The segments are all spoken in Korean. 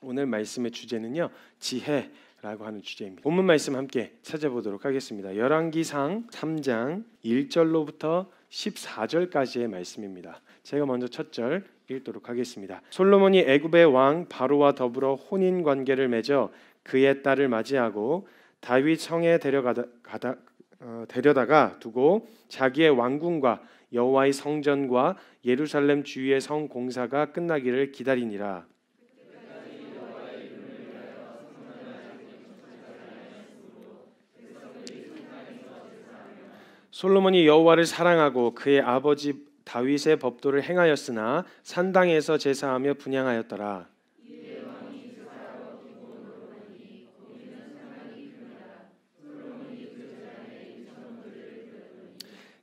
오늘 말씀의 주제는요. 지혜라고 하는 주제입니다. 본문 말씀 함께 찾아보도록 하겠습니다. 열왕기상 3장 1절로부터 14절까지의 말씀입니다. 제가 먼저 첫 절 읽도록 하겠습니다. 솔로몬이 애굽의 왕 바로와 더불어 혼인 관계를 맺어 그의 딸을 맞이하고 다윗 성에 데려가다 가다, 어, 데려다가 두고 자기의 왕궁과 여호와의 성전과 예루살렘 주위의 성 공사가 끝나기를 기다리니라. 솔로몬이 여호와를 사랑하고 그의 아버지 다윗의 법도를 행하였으나 산당에서 제사하며 분양하였더라.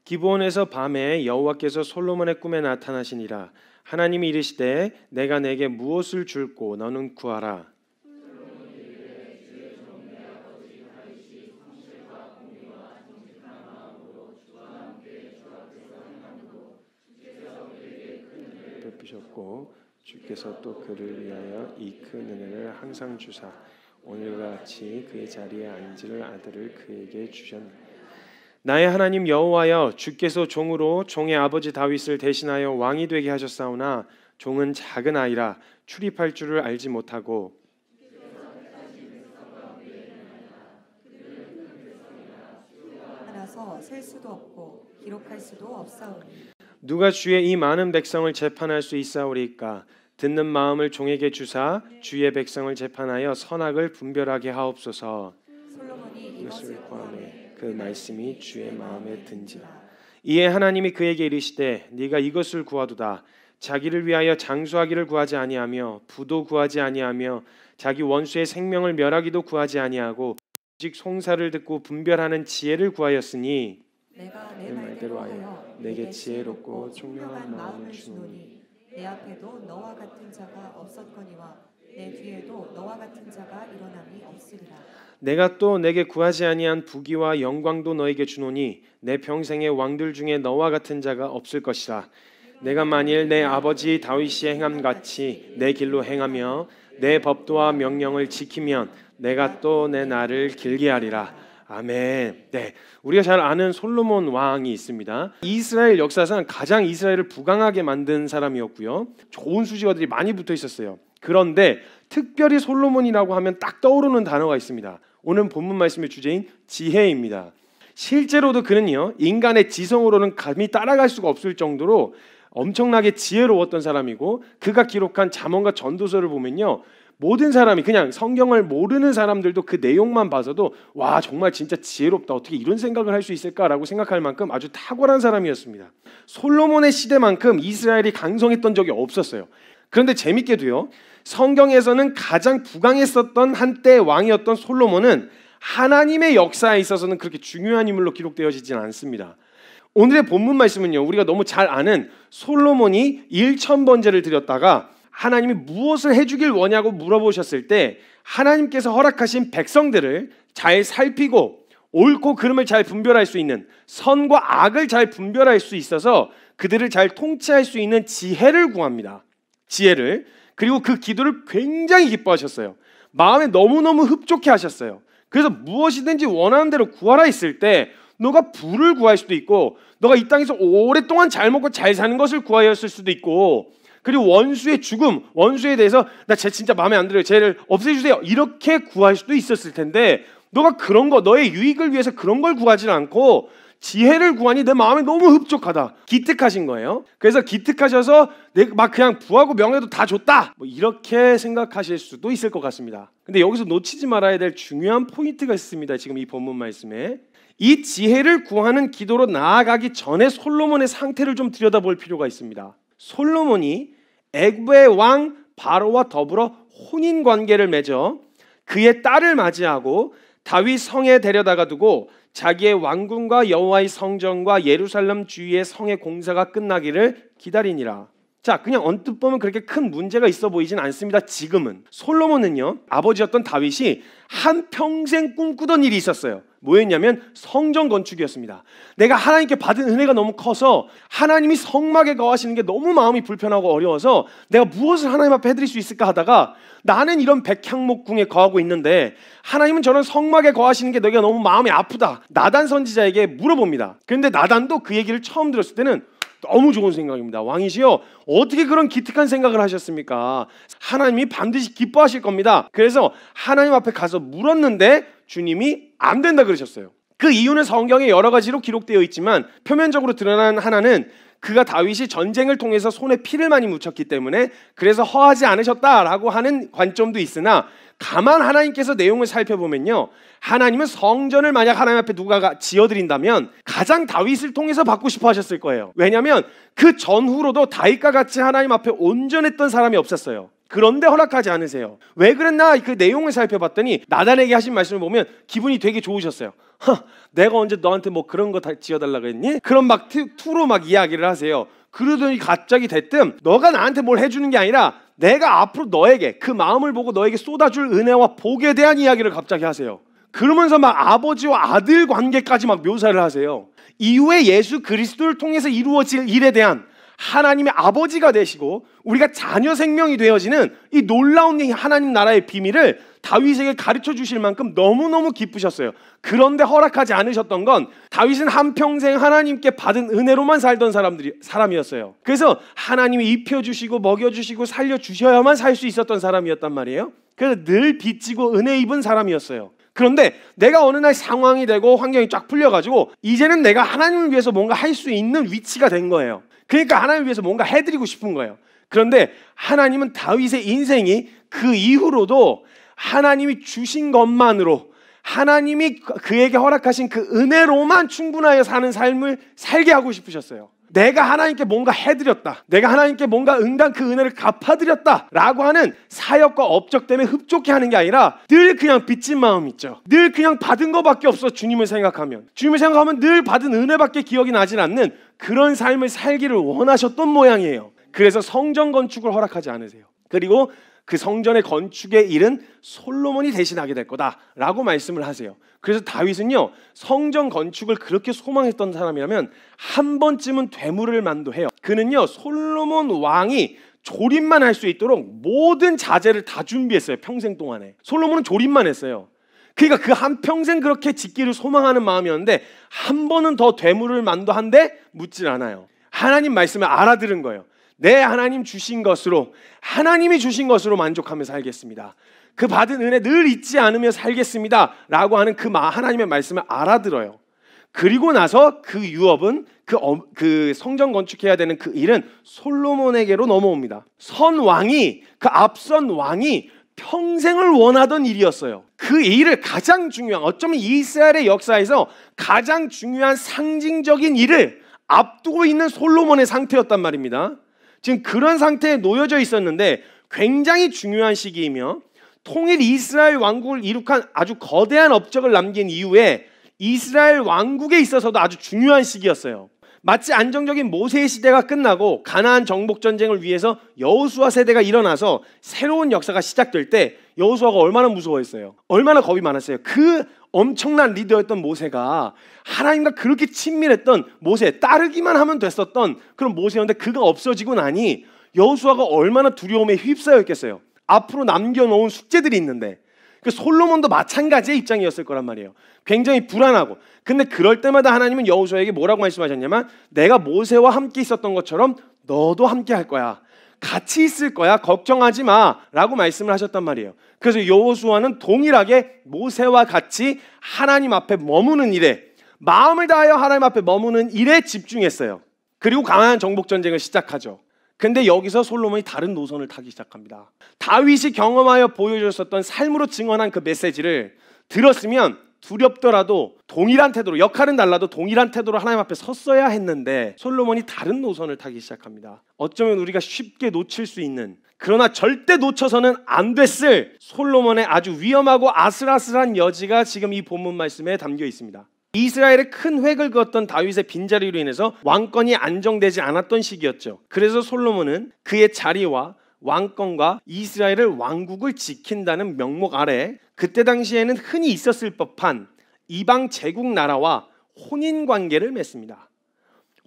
기브온에서 밤에 여호와께서 솔로몬의 꿈에 나타나시니라 하나님이 이르시되 내가 내게 무엇을 줄고 너는 구하라 하고 주께서 또 그를 위하여 이 큰 은혜를 항상 주사 오늘같이 그의 자리에 앉을 아들을 그에게 주셨네. 나의 하나님 여호와여 주께서 종으로 종의 아버지 다윗을 대신하여 왕이 되게 하셨사오나 종은 작은 아이라 출입할 줄을 알지 못하고 알아서 셀 수도 없고 기록할 수도 없사오니 누가 주의 이 많은 백성을 재판할 수 있사오리까 듣는 마음을 종에게 주사 주의 백성을 재판하여 선악을 분별하게 하옵소서. 이것을 구하매 그 말씀이 주의 마음에 든지라. 이에 하나님이 그에게 이르시되 네가 이것을 구하도다 자기를 위하여 장수하기를 구하지 아니하며 부도 구하지 아니하며 자기 원수의 생명을 멸하기도 구하지 아니하고 오직 송사를 듣고 분별하는 지혜를 구하였으니 내가 내 말대로 하여 내게 지혜롭고 총명한 마음을 주노니 내 앞에도 너와 같은 자가 없었거니와 내 뒤에도 너와 같은 자가 일어남이 없으리라. 내가 또 내게 구하지 아니한 부귀와 영광도 너에게 주노니 내 평생의 왕들 중에 너와 같은 자가 없을 것이라. 내가 만일 내 아버지 다윗이 행함 같이 내 길로 행하며 내 법도와 명령을 지키면 내가 또내 날을 길게 하리라. 아멘. 네. 우리가 잘 아는 솔로몬 왕이 있습니다. 이스라엘 역사상 가장 이스라엘을 부강하게 만든 사람이었고요. 좋은 수지어들이 많이 붙어 있었어요. 그런데 특별히 솔로몬이라고 하면 딱 떠오르는 단어가 있습니다. 오늘 본문 말씀의 주제인 지혜입니다. 실제로도 그는요. 인간의 지성으로는 감히 따라갈 수가 없을 정도로 엄청나게 지혜로웠던 사람이고 그가 기록한 잠언과 전도서를 보면요. 모든 사람이 그냥 성경을 모르는 사람들도 그 내용만 봐서도 와 정말 진짜 지혜롭다 어떻게 이런 생각을 할 수 있을까라고 생각할 만큼 아주 탁월한 사람이었습니다. 솔로몬의 시대만큼 이스라엘이 강성했던 적이 없었어요. 그런데 재밌게도요. 성경에서는 가장 부강했었던 한때 왕이었던 솔로몬은 하나님의 역사에 있어서는 그렇게 중요한 인물로 기록되어지진 않습니다. 오늘의 본문 말씀은요. 우리가 너무 잘 아는 솔로몬이 1천 번제를 드렸다가 하나님이 무엇을 해주길 원하고 물어보셨을 때 하나님께서 허락하신 백성들을 잘 살피고 옳고 그름을 잘 분별할 수 있는 선과 악을 잘 분별할 수 있어서 그들을 잘 통치할 수 있는 지혜를 구합니다. 지혜를 그리고 그 기도를 굉장히 기뻐하셨어요. 마음에 너무너무 흡족해 하셨어요. 그래서 무엇이든지 원하는 대로 구하라 했을 때 너가 부를 구할 수도 있고 너가 이 땅에서 오랫동안 잘 먹고 잘 사는 것을 구하였을 수도 있고 그리고 원수의 죽음, 원수에 대해서 나 쟤 진짜 마음에 안 들어요. 쟤를 없애주세요. 이렇게 구할 수도 있었을 텐데 너가 그런 거, 너의 유익을 위해서 그런 걸 구하지 않고 지혜를 구하니 내 마음이 너무 흡족하다. 기특하신 거예요. 그래서 기특하셔서 막 그냥 부하고 명예도 다 줬다. 뭐 이렇게 생각하실 수도 있을 것 같습니다. 근데 여기서 놓치지 말아야 될 중요한 포인트가 있습니다. 지금 이 본문 말씀에 이 지혜를 구하는 기도로 나아가기 전에 솔로몬의 상태를 좀 들여다볼 필요가 있습니다. 솔로몬이 애굽의 왕 바로와 더불어 혼인 관계를 맺어 그의 딸을 맞이하고 다윗 성에 데려다가 두고 자기의 왕궁과 여호와의 성전과 예루살렘 주위의 성의 공사가 끝나기를 기다리니라. 자, 그냥 언뜻 보면 그렇게 큰 문제가 있어 보이진 않습니다. 지금은 솔로몬은요. 아버지였던 다윗이 한 평생 꿈꾸던 일이 있었어요. 뭐였냐면 성전 건축이었습니다. 내가 하나님께 받은 은혜가 너무 커서 하나님이 성막에 거하시는 게 너무 마음이 불편하고 어려워서 내가 무엇을 하나님 앞에 해드릴 수 있을까 하다가 나는 이런 백향목궁에 거하고 있는데 하나님은 저런 성막에 거하시는 게 내가 너무 마음이 아프다. 나단 선지자에게 물어봅니다. 그런데 나단도 그 얘기를 처음 들었을 때는 너무 좋은 생각입니다. 왕이시여 어떻게 그런 기특한 생각을 하셨습니까? 하나님이 반드시 기뻐하실 겁니다. 그래서 하나님 앞에 가서 물었는데 주님이 안 된다 그러셨어요. 그 이유는 성경에 여러 가지로 기록되어 있지만 표면적으로 드러난 하나는 그가 다윗이 전쟁을 통해서 손에 피를 많이 묻혔기 때문에 그래서 허하지 않으셨다라고 하는 관점도 있으나 가만 하나님께서 내용을 살펴보면요. 하나님은 성전을 만약 하나님 앞에 누가 지어드린다면 가장 다윗을 통해서 받고 싶어 하셨을 거예요. 왜냐하면 그 전후로도 다윗과 같이 하나님 앞에 온전했던 사람이 없었어요. 그런데 허락하지 않으세요. 왜 그랬나 그 내용을 살펴봤더니 나단에게 하신 말씀을 보면 기분이 되게 좋으셨어요. 허, 내가 언제 너한테 뭐 그런 거 다 지어달라 그랬니? 그런막 투, 투로 막 이야기를 하세요. 그러더니 갑자기 대뜸 너가 나한테 뭘 해주는 게 아니라 내가 앞으로 너에게 그 마음을 보고 너에게 쏟아줄 은혜와 복에 대한 이야기를 갑자기 하세요. 그러면서 막 아버지와 아들 관계까지 막 묘사를 하세요. 이후에 예수 그리스도를 통해서 이루어질 일에 대한 하나님의 아버지가 되시고 우리가 자녀 생명이 되어지는 이 놀라운 하나님 나라의 비밀을 다윗에게 가르쳐 주실 만큼 너무너무 기쁘셨어요. 그런데 허락하지 않으셨던 건 다윗은 한평생 하나님께 받은 은혜로만 살던 사람들이 사람이었어요. 그래서 하나님이 입혀 주시고 먹여 주시고 살려 주셔야만 살 수 있었던 사람이었단 말이에요. 그래서 늘 빚지고 은혜 입은 사람이었어요. 그런데 내가 어느 날 상황이 되고 환경이 쫙 풀려가지고 이제는 내가 하나님을 위해서 뭔가 할 수 있는 위치가 된 거예요. 그러니까 하나님을 위해서 뭔가 해드리고 싶은 거예요. 그런데 하나님은 다윗의 인생이 그 이후로도 하나님이 주신 것만으로 하나님이 그에게 허락하신 그 은혜로만 충분하여 사는 삶을 살게 하고 싶으셨어요. 내가 하나님께 뭔가 해드렸다. 내가 하나님께 뭔가 응당 그 은혜를 갚아드렸다. 라고 하는 사역과 업적 때문에 흡족해 하는 게 아니라 늘 그냥 빚진 마음 있죠. 늘 그냥 받은 거밖에 없어. 주님을 생각하면. 주님을 생각하면 늘 받은 은혜밖에 기억이 나진 않는 그런 삶을 살기를 원하셨던 모양이에요. 그래서 성전 건축을 허락하지 않으세요. 그리고 그 성전의 건축의 일은 솔로몬이 대신하게 될 거다라고 말씀을 하세요. 그래서 다윗은요 성전 건축을 그렇게 소망했던 사람이라면 한 번쯤은 되물을 만도 해요. 그는요 솔로몬 왕이 조립만 할 수 있도록 모든 자재를 다 준비했어요 평생 동안에 솔로몬은 조립만 했어요. 그러니까 그 한 평생 그렇게 짓기를 소망하는 마음이었는데 한 번은 더 되물을 만도 한데 묻질 않아요. 하나님 말씀을 알아들은 거예요. 내 하나님 주신 것으로 하나님이 주신 것으로 만족하며 살겠습니다. 그 받은 은혜 늘 잊지 않으며 살겠습니다라고 하는 그 하나님의 말씀을 알아들어요. 그리고 나서 그 유업은 그, 어, 그 성전 건축해야 되는 그 일은 솔로몬에게로 넘어옵니다. 선 왕이 그 앞선 왕이 평생을 원하던 일이었어요. 그 일을 가장 중요한 어쩌면 이스라엘의 역사에서 가장 중요한 상징적인 일을 앞두고 있는 솔로몬의 상태였단 말입니다. 지금 그런 상태에 놓여져 있었는데 굉장히 중요한 시기이며 통일 이스라엘 왕국을 이룩한 아주 거대한 업적을 남긴 이후에 이스라엘 왕국에 있어서도 아주 중요한 시기였어요. 마치 안정적인 모세의 시대가 끝나고 가나안 정복 전쟁을 위해서 여호수아 세대가 일어나서 새로운 역사가 시작될 때 여호수아가 얼마나 무서워했어요. 얼마나 겁이 많았어요. 그 엄청난 리더였던 모세가 하나님과 그렇게 친밀했던 모세, 따르기만 하면 됐었던 그런 모세였는데 그가 없어지고 나니 여호수아가 얼마나 두려움에 휩싸여 있겠어요. 앞으로 남겨놓은 숙제들이 있는데 그 솔로몬도 마찬가지의 입장이었을 거란 말이에요. 굉장히 불안하고. 근데 그럴 때마다 하나님은 여호수아에게 뭐라고 말씀하셨냐면 내가 모세와 함께 있었던 것처럼 너도 함께 할 거야. 같이 있을 거야. 걱정하지 마라고 말씀을 하셨단 말이에요. 그래서 여호수아는 동일하게 모세와 같이 하나님 앞에 머무는 일에 마음을 다하여 하나님 앞에 머무는 일에 집중했어요. 그리고 강한 정복 전쟁을 시작하죠. 근데 여기서 솔로몬이 다른 노선을 타기 시작합니다. 다윗이 경험하여 보여줬었던 삶으로 증언한 그 메시지를 들었으면 두렵더라도 동일한 태도로 역할은 달라도 동일한 태도로 하나님 앞에 섰어야 했는데 솔로몬이 다른 노선을 타기 시작합니다. 어쩌면 우리가 쉽게 놓칠 수 있는 그러나 절대 놓쳐서는 안 됐을 솔로몬의 아주 위험하고 아슬아슬한 여지가 지금 이 본문 말씀에 담겨 있습니다. 이스라엘의 큰 획을 그었던 다윗의 빈자리로 인해서 왕권이 안정되지 않았던 시기였죠. 그래서 솔로몬은 그의 자리와 왕권과 이스라엘을 왕국을 지킨다는 명목 아래 그때 당시에는 흔히 있었을 법한 이방 제국 나라와 혼인 관계를 맺습니다.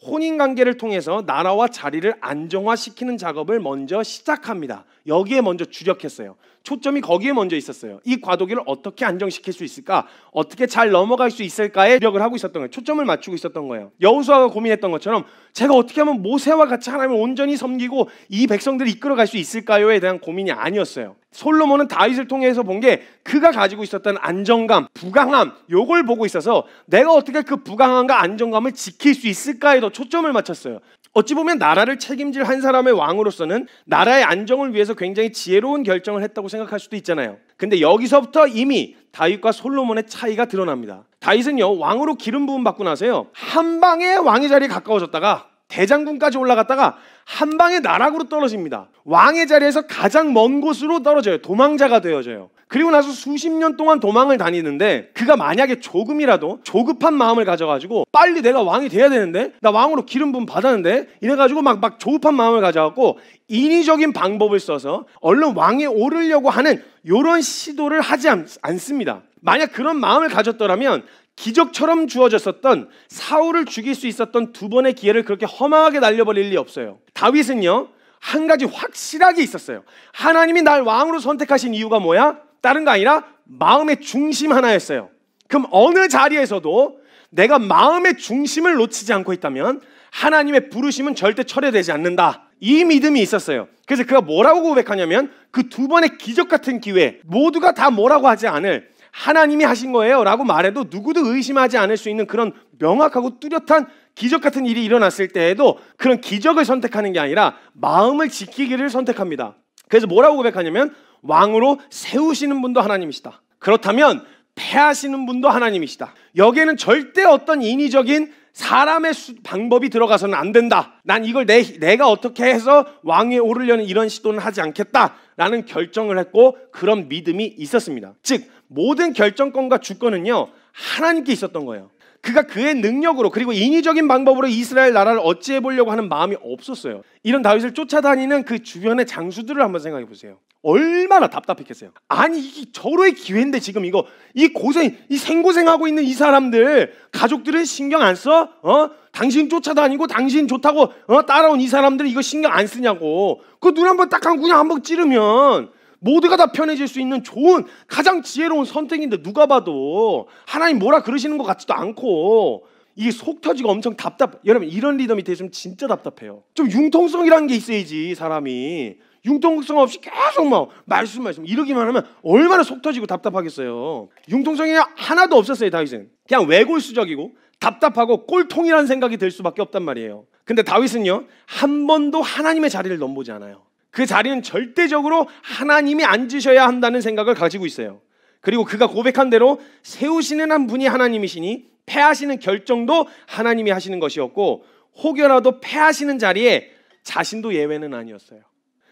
혼인 관계를 통해서 나라와 자리를 안정화시키는 작업을 먼저 시작합니다. 여기에 먼저 주력했어요. 초점이 거기에 먼저 있었어요. 이 과도기를 어떻게 안정시킬 수 있을까? 어떻게 잘 넘어갈 수 있을까에 노력을 하고 있었던 거예요. 초점을 맞추고 있었던 거예요. 여우수아가 고민했던 것처럼 제가 어떻게 하면 모세와 같이 하나님을 온전히 섬기고 이 백성들을 이끌어갈 수 있을까요에 대한 고민이 아니었어요. 솔로몬은 다윗을 통해서 본 게 그가 가지고 있었던 안정감, 부강함 요걸 보고 있어서 내가 어떻게 그 부강함과 안정감을 지킬 수 있을까에 도 초점을 맞췄어요. 어찌 보면 나라를 책임질 한 사람의 왕으로서는 나라의 안정을 위해서 굉장히 지혜로운 결정을 했다고 생각할 수도 있잖아요. 근데 여기서부터 이미 다윗과 솔로몬의 차이가 드러납니다. 다윗은요 왕으로 기름 부음 받고 나서요 한 방에 왕의 자리에 가까워졌다가 대장군까지 올라갔다가 한 방에 나락으로 떨어집니다. 왕의 자리에서 가장 먼 곳으로 떨어져요. 도망자가 되어져요. 그리고 나서 수십 년 동안 도망을 다니는데 그가 만약에 조금이라도 조급한 마음을 가져가지고 빨리 내가 왕이 돼야 되는데 나 왕으로 기름 분 받았는데 이래가지고 막 막 조급한 마음을 가져갖고 인위적인 방법을 써서 얼른 왕에 오르려고 하는 이런 시도를 하지 않, 않습니다. 만약 그런 마음을 가졌더라면 기적처럼 주어졌었던 사울을 죽일 수 있었던 두 번의 기회를 그렇게 허망하게 날려버릴 리 없어요. 다윗은요. 한 가지 확실하게 있었어요. 하나님이 날 왕으로 선택하신 이유가 뭐야? 다른 거 아니라 마음의 중심 하나였어요. 그럼 어느 자리에서도 내가 마음의 중심을 놓치지 않고 있다면 하나님의 부르심은 절대 철회되지 않는다. 이 믿음이 있었어요. 그래서 그가 뭐라고 고백하냐면 그 두 번의 기적 같은 기회 모두가 다 뭐라고 하지 않을 하나님이 하신 거예요라고 말해도 누구도 의심하지 않을 수 있는 그런 명확하고 뚜렷한 기적 같은 일이 일어났을 때에도 그런 기적을 선택하는 게 아니라 마음을 지키기를 선택합니다. 그래서 뭐라고 고백하냐면 왕으로 세우시는 분도 하나님이시다. 그렇다면 패하시는 분도 하나님이시다. 여기에는 절대 어떤 인위적인 사람의 수, 방법이 들어가서는 안 된다. 난 이걸 내, 내가 어떻게 해서 왕에 오르려는 이런 시도는 하지 않겠다라는 결정을 했고 그런 믿음이 있었습니다. 즉 모든 결정권과 주권은요 하나님께 있었던 거예요. 그가 그의 능력으로 그리고 인위적인 방법으로 이스라엘 나라를 어찌해 보려고 하는 마음이 없었어요. 이런 다윗을 쫓아다니는 그 주변의 장수들을 한번 생각해 보세요. 얼마나 답답했겠어요. 아니 이저로의 기회인데 지금 이거 이 고생 이 생고생하고 있는 이 사람들 가족들은 신경 안 써? 어? 당신 쫓아다니고 당신 좋다고 어? 따라온 이 사람들 이거 신경 안 쓰냐고. 그 눈 한번 딱한 그냥 한 번 찌르면 모두가 다 편해질 수 있는 좋은 가장 지혜로운 선택인데 누가 봐도 하나님 뭐라 그러시는 것 같지도 않고 이게 속 터지고 엄청 답답. 여러분 이런 리더 밑에 있으면 진짜 답답해요. 좀 융통성이라는 게 있어야지 사람이 융통성 없이 계속 막 뭐 말씀 말씀 이러기만 하면 얼마나 속 터지고 답답하겠어요. 융통성이 하나도 없었어요 다윗은. 그냥 외골수적이고 답답하고 꼴통이라는 생각이 들 수밖에 없단 말이에요. 근데 다윗은요 한 번도 하나님의 자리를 넘보지 않아요. 그 자리는 절대적으로 하나님이 앉으셔야 한다는 생각을 가지고 있어요. 그리고 그가 고백한 대로 세우시는 한 분이 하나님이시니 패하시는 결정도 하나님이 하시는 것이었고 혹여라도 패하시는 자리에 자신도 예외는 아니었어요.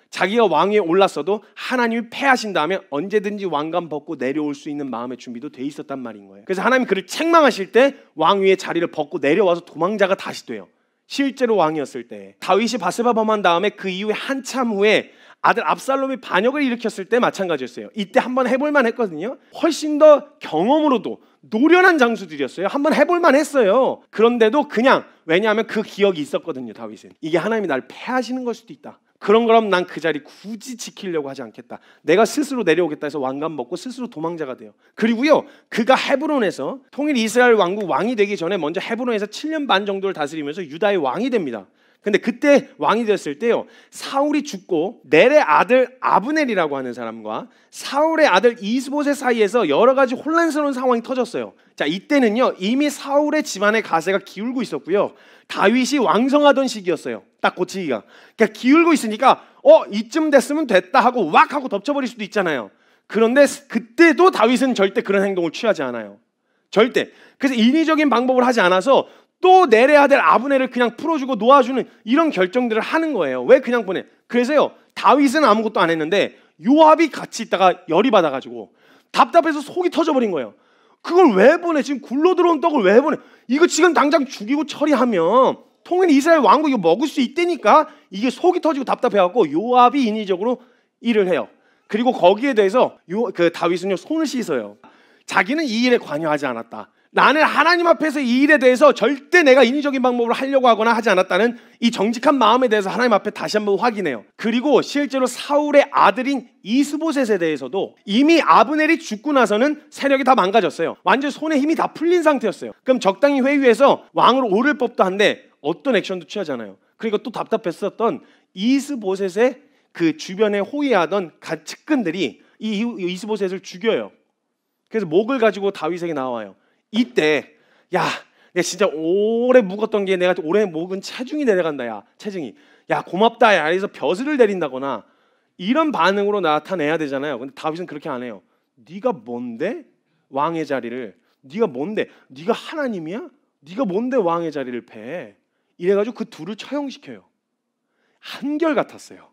자기가 왕에 올랐어도 하나님이 패하신 다음에 언제든지 왕관 벗고 내려올 수 있는 마음의 준비도 돼 있었단 말인 거예요. 그래서 하나님 그를 책망하실 때 왕위의 자리를 벗고 내려와서 도망자가 다시 돼요. 실제로 왕이었을 때 다윗이 바스바 범한 다음에 그 이후에 한참 후에 아들 압살롬이 반역을 일으켰을 때 마찬가지였어요. 이때 한번 해볼만 했거든요. 훨씬 더 경험으로도 노련한 장수들이었어요. 한번 해볼만 했어요. 그런데도 그냥 왜냐하면 그 기억이 있었거든요. 다윗은 이게 하나님이 날 패하시는 걸 수도 있다. 그런 거라면 난그 자리 굳이 지키려고 하지 않겠다. 내가 스스로 내려오겠다 해서 왕관 먹고 스스로 도망자가 돼요. 그리고요. 그가 헤브론에서 통일 이스라엘 왕국 왕이 되기 전에 먼저 헤브론에서 7년 반 정도를 다스리면서 유다의 왕이 됩니다. 근데 그때 왕이 됐을 때요. 사울이 죽고 넬의 아들 아브넬이라고 하는 사람과 사울의 아들 이스보의 사이에서 여러 가지 혼란스러운 상황이 터졌어요. 자, 이때는요. 이미 사울의 집안의 가세가 기울고 있었고요. 다윗이 왕성하던 시기였어요. 딱 고치기가. 그러니까 기울고 있으니까 어, 이쯤 됐으면 됐다 하고 왁 하고 덮쳐 버릴 수도 있잖아요. 그런데 그때도 다윗은 절대 그런 행동을 취하지 않아요. 절대. 그래서 인위적인 방법을 하지 않아서 또 내려야 될 아브네를 그냥 풀어주고 놓아주는 이런 결정들을 하는 거예요. 왜 그냥 보내? 그래서요 다윗은 아무것도 안 했는데 요압이 같이 있다가 열이 받아가지고 답답해서 속이 터져버린 거예요. 그걸 왜 보내? 지금 굴러 들어온 떡을 왜 보내? 이거 지금 당장 죽이고 처리하면 통일 이스라엘 왕국 이거 먹을 수 있다니까 이게 속이 터지고 답답해갖고 요압이 인위적으로 일을 해요. 그리고 거기에 대해서 요, 그 다윗은요 손을 씻어요. 자기는 이 일에 관여하지 않았다. 나는 하나님 앞에서 이 일에 대해서 절대 내가 인위적인 방법으로 하려고 하거나 하지 않았다는 이 정직한 마음에 대해서 하나님 앞에 다시 한번 확인해요. 그리고 실제로 사울의 아들인 이스보셋에 대해서도 이미 아브넬이 죽고 나서는 세력이 다 망가졌어요. 완전 손에 힘이 다 풀린 상태였어요. 그럼 적당히 회유해서 왕으로 오를 법도 한데 어떤 액션도 취하잖아요. 그리고 또 답답했었던 이스보셋의 그 주변에 호위하던 측근들이 이 이스보셋을 죽여요. 그래서 목을 가지고 다윗에게 나와요. 이때 야, 내가 진짜 오래 묵었던 게 내가 오래 묵은 체중이 내려간다 야. 체중이. 야, 고맙다 야. 그래서 벼슬을 내린다거나 이런 반응으로 나타내야 되잖아요. 근데 다윗은 그렇게 안 해요. 네가 뭔데? 왕의 자리를. 네가 뭔데? 네가 하나님이야? 네가 뭔데 왕의 자리를 패? 이래 가지고 그 둘을 처형시켜요. 한결 같았어요.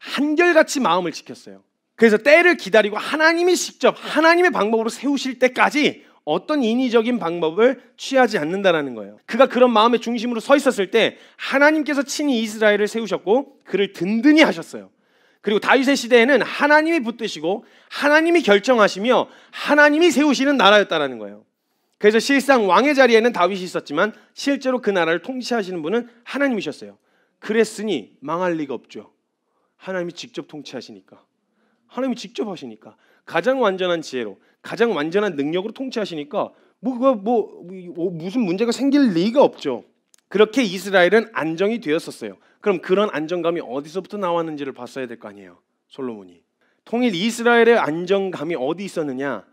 한결같이 마음을 지켰어요. 그래서 때를 기다리고 하나님이 직접 하나님의 방법으로 세우실 때까지 어떤 인위적인 방법을 취하지 않는다라는 거예요. 그가 그런 마음의 중심으로 서 있었을 때 하나님께서 친히 이스라엘을 세우셨고 그를 든든히 하셨어요. 그리고 다윗의 시대에는 하나님이 붙드시고 하나님이 결정하시며 하나님이 세우시는 나라였다라는 거예요. 그래서 실상 왕의 자리에는 다윗이 있었지만 실제로 그 나라를 통치하시는 분은 하나님이셨어요. 그랬으니 망할 리가 없죠. 하나님이 직접 통치하시니까. 하나님이 직접 하시니까 가장 완전한 지혜로 가장 완전한 능력으로 통치하시니까 뭐뭐 뭐, 뭐, 무슨 문제가 생길 리가 없죠. 그렇게 이스라엘은 안정이 되었었어요. 그럼 그런 안정감이 어디서부터 나왔는지를 봤어야 될 거 아니에요. 솔로몬이 통일 이스라엘의 안정감이 어디 있었느냐?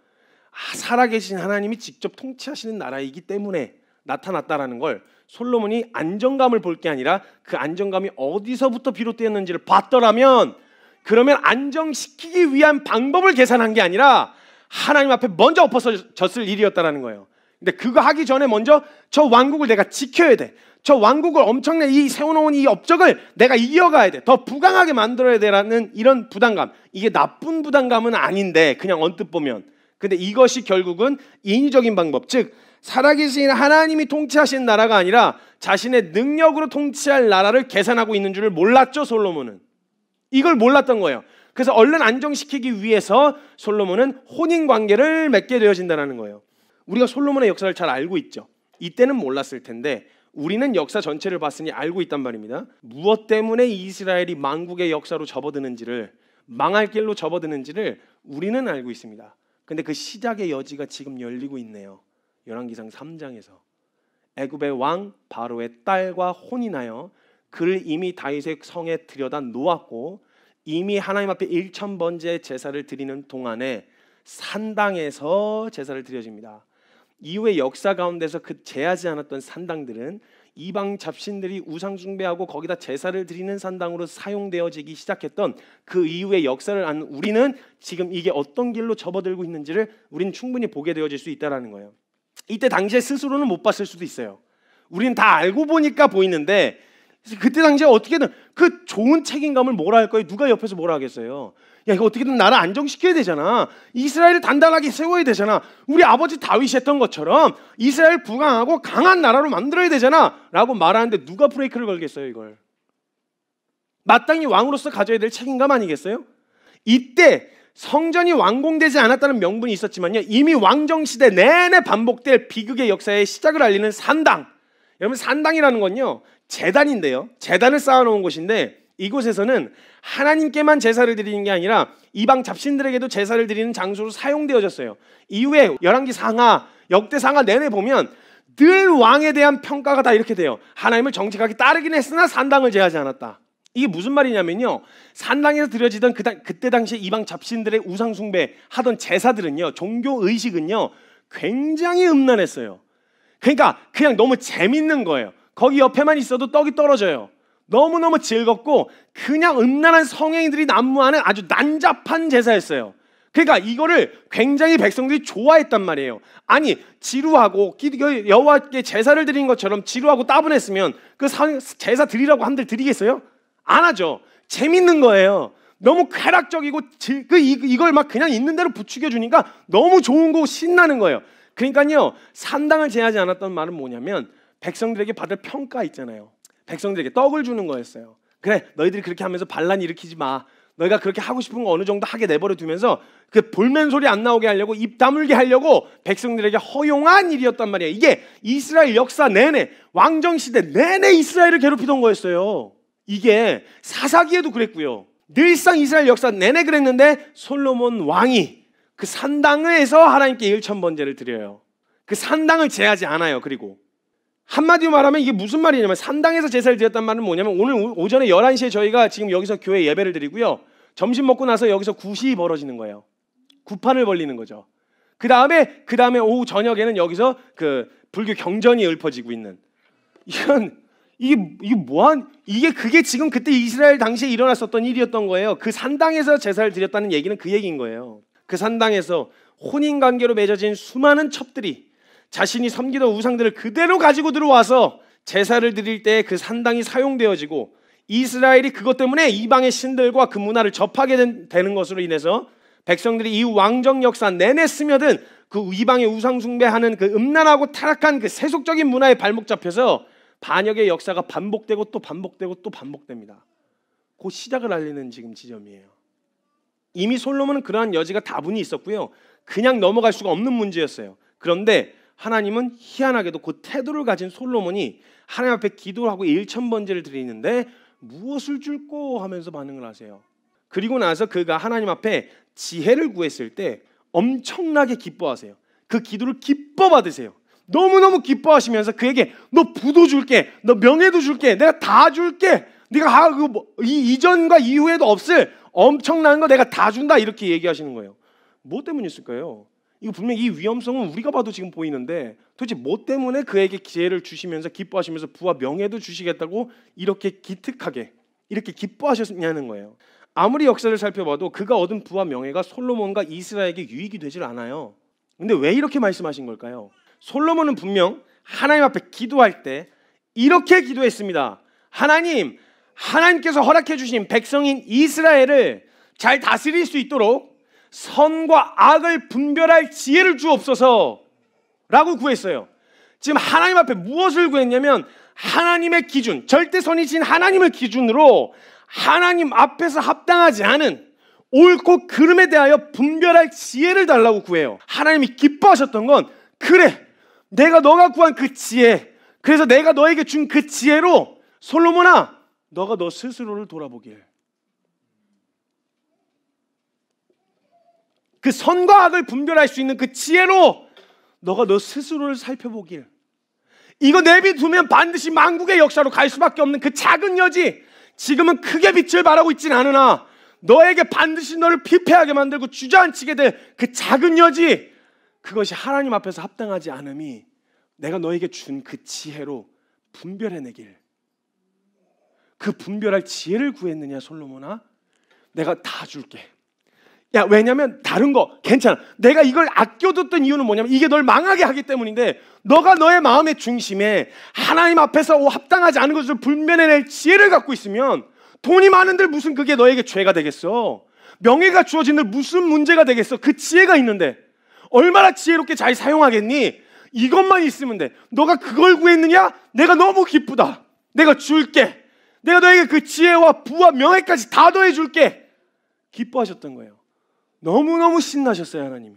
아, 살아계신 하나님이 직접 통치하시는 나라이기 때문에 나타났다라는 걸 솔로몬이 안정감을 볼 게 아니라 그 안정감이 어디서부터 비롯되었는지를 봤더라면 그러면 안정시키기 위한 방법을 계산한 게 아니라 하나님 앞에 먼저 엎어졌을 일이었다라는 거예요. 근데 그거 하기 전에 먼저 저 왕국을 내가 지켜야 돼. 저 왕국을 엄청난 이 세워놓은 이 업적을 내가 이어가야 돼. 더 부강하게 만들어야 되라는 이런 부담감. 이게 나쁜 부담감은 아닌데 그냥 언뜻 보면. 근데 이것이 결국은 인위적인 방법. 즉 살아계신 하나님이 통치하시는 나라가 아니라 자신의 능력으로 통치할 나라를 계산하고 있는 줄을 몰랐죠 솔로몬은. 이걸 몰랐던 거예요. 그래서 얼른 안정시키기 위해서 솔로몬은 혼인 관계를 맺게 되어진다는 거예요. 우리가 솔로몬의 역사를 잘 알고 있죠. 이때는 몰랐을 텐데 우리는 역사 전체를 봤으니 알고 있단 말입니다. 무엇 때문에 이스라엘이 망국의 역사로 접어드는지를 망할 길로 접어드는지를 우리는 알고 있습니다. 근데 그 시작의 여지가 지금 열리고 있네요. 열왕기상 3장에서 애굽의 왕 바로의 딸과 혼인하여 그를 이미 다윗의 성에 들여다 놓았고 이미 하나님 앞에 1천 번째 제사를 드리는 동안에 산당에서 제사를 드려집니다. 이후의 역사 가운데서 그 제하지 않았던 산당들은 이방 잡신들이 우상 숭배하고 거기다 제사를 드리는 산당으로 사용되어지기 시작했던 그 이후의 역사를 안 우리는 지금 이게 어떤 길로 접어들고 있는지를 우리는 충분히 보게 되어질 수 있다라는 거예요. 이때 당시에 스스로는 못 봤을 수도 있어요. 우리는 다 알고 보니까 보이는데 그래서 그때 당시에 어떻게든 그 좋은 책임감을 뭐라 할 거예요? 누가 옆에서 뭐라 하겠어요? 야 이거 어떻게든 나라 안정시켜야 되잖아. 이스라엘을 단단하게 세워야 되잖아. 우리 아버지 다윗이 했던 것처럼 이스라엘 부강하고 강한 나라로 만들어야 되잖아. 라고 말하는데 누가 브레이크를 걸겠어요 이걸. 마땅히 왕으로서 가져야 될 책임감 아니겠어요? 이때 성전이 완공되지 않았다는 명분이 있었지만요. 이미 왕정 시대 내내 반복될 비극의 역사의 시작을 알리는 산당. 여러분 산당이라는 건요. 재단인데요. 재단을 쌓아놓은 곳인데 이곳에서는 하나님께만 제사를 드리는 게 아니라 이방 잡신들에게도 제사를 드리는 장소로 사용되어졌어요. 이후에 열왕기 상하, 역대 상하 내내 보면 늘 왕에 대한 평가가 다 이렇게 돼요. 하나님을 정직하게 따르긴 했으나 산당을 제하지 않았다. 이게 무슨 말이냐면요. 산당에서 드려지던 그, 때 당시 이방 잡신들의 우상 숭배 하던 제사들은요. 종교 의식은요. 굉장히 음란했어요. 그러니까 그냥 너무 재밌는 거예요. 거기 옆에만 있어도 떡이 떨어져요. 너무너무 즐겁고 그냥 음란한 성행들이 난무하는 아주 난잡한 제사였어요. 그러니까 이거를 굉장히 백성들이 좋아했단 말이에요. 아니 지루하고 그 여호와께 제사를 드린 것처럼 지루하고 따분했으면 그 제사 드리라고 한들 드리겠어요? 안 하죠. 재밌는 거예요. 너무 쾌락적이고 그 이걸 막 그냥 있는 대로 부추겨 주니까 너무 좋은 거 신나는 거예요. 그러니까요 산당을 제하지 않았던 말은 뭐냐면 백성들에게 받을 평가 있잖아요. 백성들에게 떡을 주는 거였어요. 그래, 너희들이 그렇게 하면서 반란 일으키지 마. 너희가 그렇게 하고 싶은 거 어느 정도 하게 내버려 두면서 그 볼멘 소리 안 나오게 하려고 입 다물게 하려고 백성들에게 허용한 일이었단 말이야. 이게 이스라엘 역사 내내 왕정 시대 내내 이스라엘을 괴롭히던 거였어요. 이게 사사기에도 그랬고요. 늘상 이스라엘 역사 내내 그랬는데 솔로몬 왕이 그 산당에서 하나님께 일천 번제를 드려요. 그 산당을 제하지 않아요. 그리고 한마디로 말하면 이게 무슨 말이냐면 산당에서 제사를 드렸단 말은 뭐냐면 오늘 오전에 11시에 저희가 지금 여기서 교회 예배를 드리고요. 점심 먹고 나서 여기서 굿시 벌어지는 거예요. 구판을 벌리는 거죠. 그 다음에 그 다음에 오후 저녁에는 여기서 그 불교 경전이 읊어지고 있는 이건 이게 이게 뭐한 이게 그게 지금 그때 이스라엘 당시에 일어났었던 일이었던 거예요. 그 산당에서 제사를 드렸다는 얘기는 그 얘기인 거예요. 그 산당에서 혼인 관계로 맺어진 수많은 첩들이 자신이 섬기던 우상들을 그대로 가지고 들어와서 제사를 드릴 때 그 산당이 사용되어지고 이스라엘이 그것 때문에 이방의 신들과 그 문화를 접하게 된, 되는 것으로 인해서 백성들이 이 왕정 역사 내내 스며든 그 이방의 우상 숭배하는 그 음란하고 타락한 그 세속적인 문화에 발목 잡혀서 반역의 역사가 반복되고 또 반복되고 또 반복됩니다. 그 시작을 알리는 지금 지점이에요. 이미 솔로몬은 그러한 여지가 다분히 있었고요. 그냥 넘어갈 수가 없는 문제였어요. 그런데 하나님은 희한하게도 그 태도를 가진 솔로몬이 하나님 앞에 기도하고 일천 번제를 드리는데 무엇을 줄고 하면서 반응을 하세요. 그리고 나서 그가 하나님 앞에 지혜를 구했을 때 엄청나게 기뻐하세요. 그 기도를 기뻐 받으세요. 너무너무 기뻐하시면서 그에게 너 부도 줄게. 너 명예도 줄게. 내가 다 줄게. 네가 하, 아, 그, 뭐, 이 이전과 이후에도 없을 엄청난 거 내가 다 준다 이렇게 얘기하시는 거예요. 뭐 때문이었을까요? 이거 분명히 이 위험성은 우리가 봐도 지금 보이는데 도대체 뭐 때문에 그에게 기회를 주시면서 기뻐하시면서 부와 명예도 주시겠다고 이렇게 기특하게 이렇게 기뻐하셨냐는 거예요. 아무리 역사를 살펴봐도 그가 얻은 부와 명예가 솔로몬과 이스라엘에게 유익이 되질 않아요. 근데 왜 이렇게 말씀하신 걸까요? 솔로몬은 분명 하나님 앞에 기도할 때 이렇게 기도했습니다. 하나님, 하나님께서 허락해 주신 백성인 이스라엘을 잘 다스릴 수 있도록 선과 악을 분별할 지혜를 주옵소서 라고 구했어요. 지금 하나님 앞에 무엇을 구했냐면 하나님의 기준, 절대선이신 하나님을 기준으로 하나님 앞에서 합당하지 않은 옳고 그름에 대하여 분별할 지혜를 달라고 구해요. 하나님이 기뻐하셨던 건 그래, 내가 너가 구한 그 지혜, 그래서 내가 너에게 준 그 지혜로 솔로몬아, 너가 너 스스로를 돌아보길. 그 선과 악을 분별할 수 있는 그 지혜로 너가 너 스스로를 살펴보길. 이거 내비두면 반드시 망국의 역사로 갈 수밖에 없는 그 작은 여지. 지금은 크게 빛을 발하고 있진 않으나 너에게 반드시 너를 피폐하게 만들고 주저앉히게 될 그 작은 여지. 그것이 하나님 앞에서 합당하지 않음이 내가 너에게 준 그 지혜로 분별해내길. 그 분별할 지혜를 구했느냐 솔로몬아? 내가 다 줄게. 야, 왜냐면 다른 거 괜찮아. 내가 이걸 아껴뒀던 이유는 뭐냐면 이게 널 망하게 하기 때문인데 너가 너의 마음의 중심에 하나님 앞에서 합당하지 않은 것을 불면해낼 지혜를 갖고 있으면 돈이 많은들 무슨 그게 너에게 죄가 되겠어. 명예가 주어진들 무슨 문제가 되겠어. 그 지혜가 있는데 얼마나 지혜롭게 잘 사용하겠니? 이것만 있으면 돼. 너가 그걸 구했느냐? 내가 너무 기쁘다. 내가 줄게. 내가 너에게 그 지혜와 부와 명예까지 다 더해줄게. 기뻐하셨던 거예요. 너무너무 신나셨어요, 하나님이.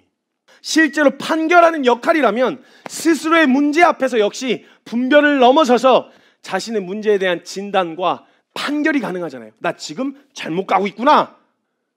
실제로 판결하는 역할이라면 스스로의 문제 앞에서 역시 분별을 넘어서서 자신의 문제에 대한 진단과 판결이 가능하잖아요. 나 지금 잘못 가고 있구나.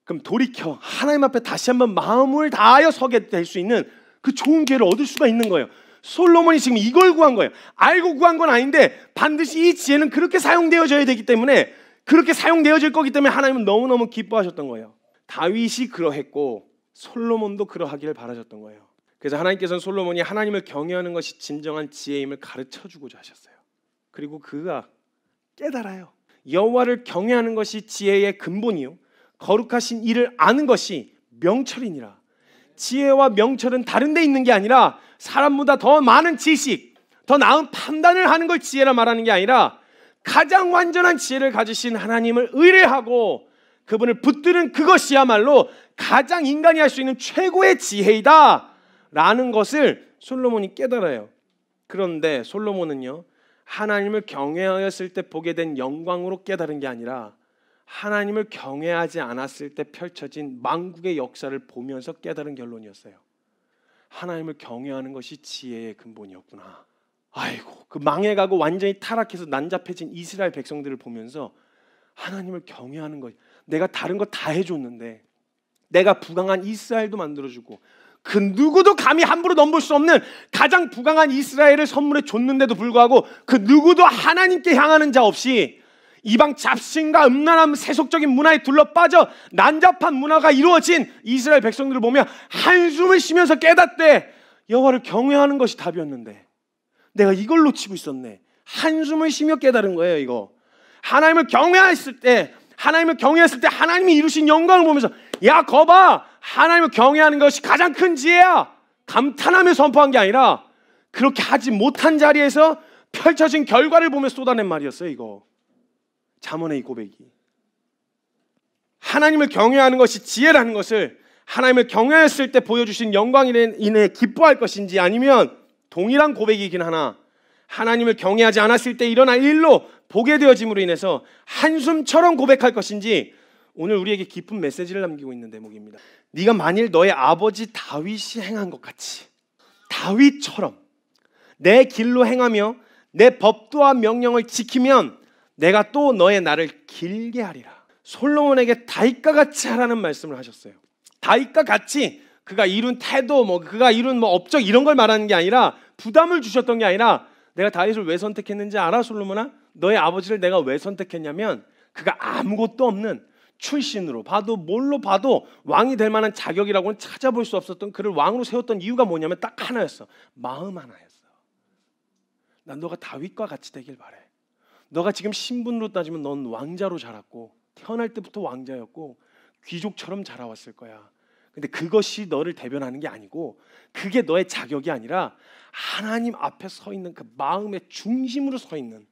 그럼 돌이켜 하나님 앞에 다시 한번 마음을 다하여 서게 될 수 있는 그 좋은 기회를 얻을 수가 있는 거예요. 솔로몬이 지금 이걸 구한 거예요. 알고 구한 건 아닌데 반드시 이 지혜는 그렇게 사용되어져야 되기 때문에 그렇게 사용되어질 거기 때문에 하나님은 너무너무 기뻐하셨던 거예요. 다윗이 그러했고 솔로몬도 그러하기를 바라셨던 거예요. 그래서 하나님께서는 솔로몬이 하나님을 경외하는 것이 진정한 지혜임을 가르쳐 주고자 하셨어요. 그리고 그가 깨달아요. 여호와를 경외하는 것이 지혜의 근본이요 거룩하신 이를 아는 것이 명철이니라. 지혜와 명철은 다른 데 있는 게 아니라 사람보다 더 많은 지식, 더 나은 판단을 하는 걸 지혜라 말하는 게 아니라 가장 완전한 지혜를 가지신 하나님을 의뢰하고 그분을 붙드는 그것이야말로 가장 인간이 할 수 있는 최고의 지혜이다. 라는 것을 솔로몬이 깨달아요. 그런데 솔로몬은요, 하나님을 경외하였을 때 보게 된 영광으로 깨달은 게 아니라 하나님을 경외하지 않았을 때 펼쳐진 망국의 역사를 보면서 깨달은 결론이었어요. 하나님을 경외하는 것이 지혜의 근본이었구나. 아이고, 그 망해가고 완전히 타락해서 난잡해진 이스라엘 백성들을 보면서 하나님을 경외하는 것. 이 내가 다른 거 다 해줬는데 내가 부강한 이스라엘도 만들어주고 그 누구도 감히 함부로 넘볼 수 없는 가장 부강한 이스라엘을 선물해 줬는데도 불구하고 그 누구도 하나님께 향하는 자 없이 이방 잡신과 음란함 세속적인 문화에 둘러빠져 난잡한 문화가 이루어진 이스라엘 백성들을 보며 한숨을 쉬면서 깨닫되 여호와를 경외하는 것이 답이었는데 내가 이걸 놓치고 있었네 한숨을 쉬며 깨달은 거예요 이거 하나님을 경외했을 때 하나님을 경외했을 때 하나님이 이루신 영광을 보면서 야 거봐 하나님을 경외하는 것이 가장 큰 지혜야 감탄하며 선포한 게 아니라 그렇게 하지 못한 자리에서 펼쳐진 결과를 보며 쏟아낸 말이었어요 이거 잠언의 이 고백이 하나님을 경외하는 것이 지혜라는 것을 하나님을 경외했을 때 보여주신 영광에 인해 기뻐할 것인지 아니면 동일한 고백이긴 하나 하나님을 경외하지 않았을 때 일어난 일로 보게 되어짐으로 인해서 한숨처럼 고백할 것인지 오늘 우리에게 깊은 메시지를 남기고 있는 대목입니다. 네가 만일 너의 아버지 다윗이 행한 것 같이 다윗처럼 내 길로 행하며 내 법도와 명령을 지키면 내가 또 너의 나를 길게 하리라. 솔로몬에게 다윗과 같이 하라는 말씀을 하셨어요. 다윗과 같이 그가 이룬 태도, 뭐 그가 이룬 뭐 업적 이런 걸 말하는 게 아니라 부담을 주셨던 게 아니라 내가 다윗을 왜 선택했는지 알아 솔로몬아? 너의 아버지를 내가 왜 선택했냐면 그가 아무것도 없는 출신으로 봐도 뭘로 봐도 왕이 될 만한 자격이라고는 찾아볼 수 없었던 그를 왕으로 세웠던 이유가 뭐냐면 딱 하나였어. 마음 하나였어. 난 너가 다윗과 같이 되길 바래. 너가 지금 신분으로 따지면 넌 왕자로 자랐고 태어날 때부터 왕자였고 귀족처럼 자라왔을 거야. 근데 그것이 너를 대변하는 게 아니고 그게 너의 자격이 아니라 하나님 앞에 서 있는 그 마음의 중심으로 서 있는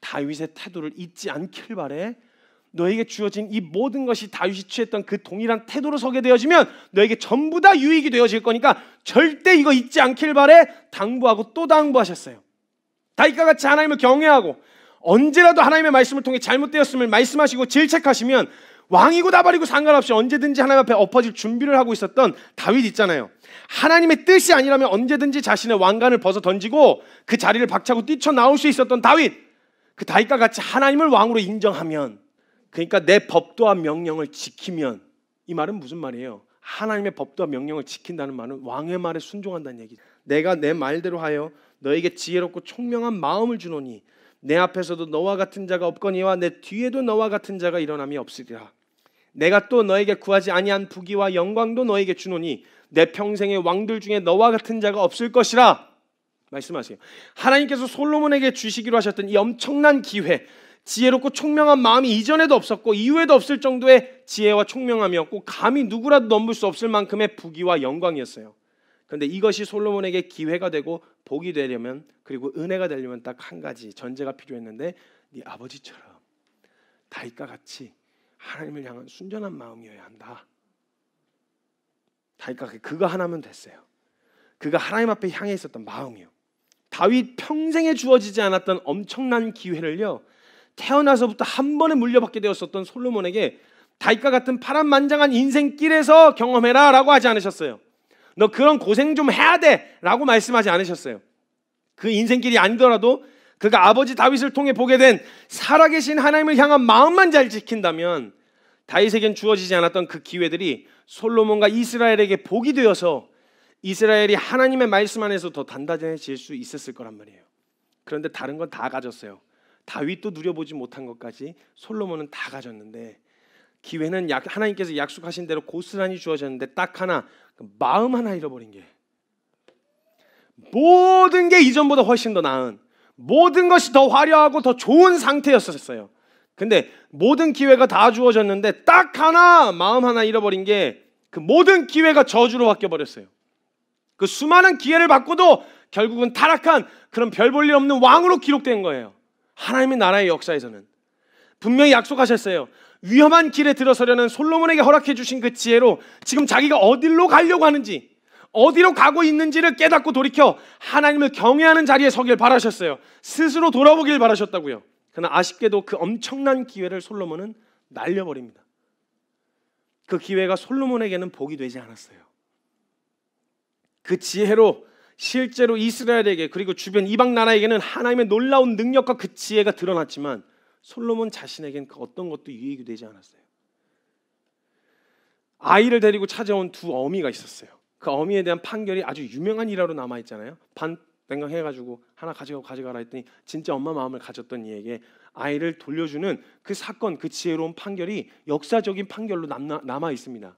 다윗의 태도를 잊지 않길 바래. 너에게 주어진 이 모든 것이 다윗이 취했던 그 동일한 태도로 서게 되어지면 너에게 전부 다 유익이 되어질 거니까 절대 이거 잊지 않길 바래 당부하고 또 당부하셨어요. 다윗과 같이 하나님을 경외하고 언제라도 하나님의 말씀을 통해 잘못되었음을 말씀하시고 질책하시면 왕이고 나발이고 상관없이 언제든지 하나님 앞에 엎어질 준비를 하고 있었던 다윗 있잖아요. 하나님의 뜻이 아니라면 언제든지 자신의 왕관을 벗어 던지고 그 자리를 박차고 뛰쳐 나올 수 있었던 다윗. 그 다윗과 같이 하나님을 왕으로 인정하면 그러니까 내 법도와 명령을 지키면 이 말은 무슨 말이에요? 하나님의 법도와 명령을 지킨다는 말은 왕의 말에 순종한다는 얘기죠. 내가 내 말대로 하여 너에게 지혜롭고 총명한 마음을 주노니 내 앞에서도 너와 같은 자가 없거니와 내 뒤에도 너와 같은 자가 일어남이 없으리라. 내가 또 너에게 구하지 아니한 부귀와 영광도 너에게 주노니 내 평생의 왕들 중에 너와 같은 자가 없을 것이라 말씀하세요. 하나님께서 솔로몬에게 주시기로 하셨던 이 엄청난 기회, 지혜롭고 총명한 마음이 이전에도 없었고 이후에도 없을 정도의 지혜와 총명함이었고 감히 누구라도 넘볼 수 없을 만큼의 부귀와 영광이었어요. 그런데 이것이 솔로몬에게 기회가 되고 복이 되려면 그리고 은혜가 되려면 딱 한 가지 전제가 필요했는데 네 아버지처럼 다윗과 같이 하나님을 향한 순전한 마음이어야 한다. 다윗과 그거 하나면 됐어요. 그가 하나님 앞에 향해 있었던 마음이요. 다윗 평생에 주어지지 않았던 엄청난 기회를요. 태어나서부터 한 번에 물려받게 되었었던 솔로몬에게 다윗과 같은 파란만장한 인생길에서 경험해라라고 하지 않으셨어요. 너 그런 고생 좀 해야 돼. 라고 말씀하지 않으셨어요. 그 인생길이 아니더라도 그가 아버지 다윗을 통해 보게 된 살아계신 하나님을 향한 마음만 잘 지킨다면 다윗에겐 주어지지 않았던 그 기회들이 솔로몬과 이스라엘에게 복이 되어서 이스라엘이 하나님의 말씀 안에서 더 단단해질 수 있었을 거란 말이에요. 그런데 다른 건 다 가졌어요. 다윗도 누려보지 못한 것까지 솔로몬은 다 가졌는데 기회는 하나님께서 약속하신 대로 고스란히 주어졌는데 딱 하나 그 마음 하나 잃어버린 게 모든 게 이전보다 훨씬 더 나은 모든 것이 더 화려하고 더 좋은 상태였었어요. 근데 모든 기회가 다 주어졌는데 딱 하나 마음 하나 잃어버린 게 그 모든 기회가 저주로 바뀌어 버렸어요. 그 수많은 기회를 받고도 결국은 타락한 그런 별 볼 일 없는 왕으로 기록된 거예요. 하나님의 나라의 역사에서는 분명히 약속하셨어요. 위험한 길에 들어서려는 솔로몬에게 허락해 주신 그 지혜로 지금 자기가 어디로 가려고 하는지 어디로 가고 있는지를 깨닫고 돌이켜 하나님을 경외하는 자리에 서길 바라셨어요. 스스로 돌아보길 바라셨다고요. 그러나 아쉽게도 그 엄청난 기회를 솔로몬은 날려버립니다. 그 기회가 솔로몬에게는 복이 되지 않았어요. 그 지혜로 실제로 이스라엘에게 그리고 주변 이방 나라에게는 하나님의 놀라운 능력과 그 지혜가 드러났지만 솔로몬 자신에겐 그 어떤 것도 유익이 되지 않았어요. 아이를 데리고 찾아온 두 어미가 있었어요. 그 어미에 대한 판결이 아주 유명한 일화로 남아 있잖아요. 반 냉각해가지고 하나 가져가 가져가라 했더니 진짜 엄마 마음을 가졌던 이에게 아이를 돌려주는 그 사건 그 지혜로운 판결이 역사적인 판결로 남나, 남아 있습니다.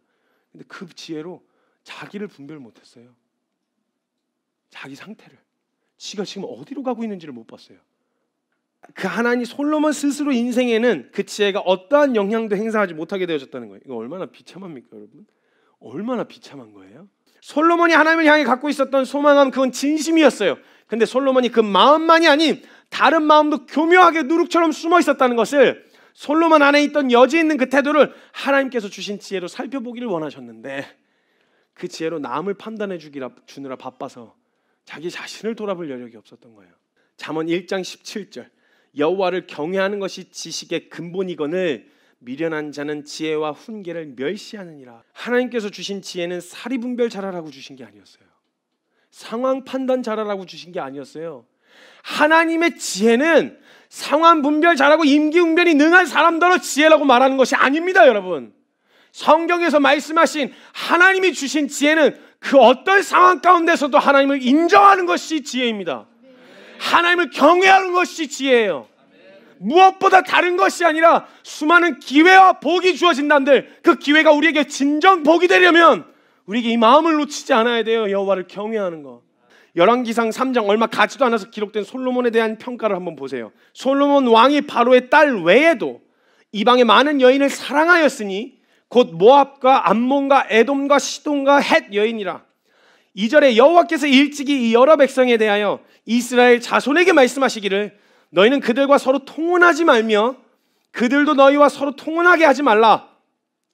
근데 그 지혜로 자기를 분별 못했어요. 자기 상태를. 지가 지금 어디로 가고 있는지를 못 봤어요. 그 하나님 솔로몬 스스로 인생에는 그 지혜가 어떠한 영향도 행사하지 못하게 되어졌다는 거예요. 이거 얼마나 비참합니까, 여러분? 얼마나 비참한 거예요? 솔로몬이 하나님을 향해 갖고 있었던 소망함 그건 진심이었어요. 근데 솔로몬이 그 마음만이 아닌 다른 마음도 교묘하게 누룩처럼 숨어 있었다는 것을 솔로몬 안에 있던 여지 있는 그 태도를 하나님께서 주신 지혜로 살펴보기를 원하셨는데 그 지혜로 남을 판단해 주기라 주느라 바빠서 자기 자신을 돌아볼 여력이 없었던 거예요. 잠언 1장 17절 여호와를 경외하는 것이 지식의 근본이거늘 미련한 자는 지혜와 훈계를 멸시하느니라. 하나님께서 주신 지혜는 사리 분별 잘하라고 주신 게 아니었어요. 상황 판단 잘하라고 주신 게 아니었어요. 하나님의 지혜는 상황 분별 잘하고 임기응변이 능한 사람들로 지혜라고 말하는 것이 아닙니다, 여러분. 성경에서 말씀하신 하나님이 주신 지혜는 그 어떤 상황 가운데서도 하나님을 인정하는 것이 지혜입니다. 하나님을 경외하는 것이 지혜예요. 무엇보다 다른 것이 아니라 수많은 기회와 복이 주어진단들 그 기회가 우리에게 진정 복이 되려면 우리에게 이 마음을 놓치지 않아야 돼요. 여호와를 경외하는 것. 열왕기상 3장 얼마 가지도 않아서 기록된 솔로몬에 대한 평가를 한번 보세요. 솔로몬 왕이 바로의 딸 외에도 이방의 많은 여인을 사랑하였으니 곧 모압과 암몬과 에돔과 시돈과 헷 여인이라 2절에 여호와께서 일찍이 이 여러 백성에 대하여 이스라엘 자손에게 말씀하시기를 너희는 그들과 서로 통혼하지 말며 그들도 너희와 서로 통혼하게 하지 말라.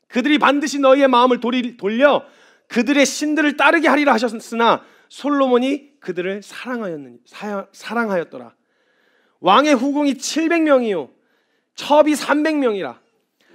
그들이 반드시 너희의 마음을 돌려 그들의 신들을 따르게 하리라 하셨으나 솔로몬이 그들을 사랑하였느니 사, 사랑하였더라. 왕의 후궁이 700명이요 첩이 300명이라.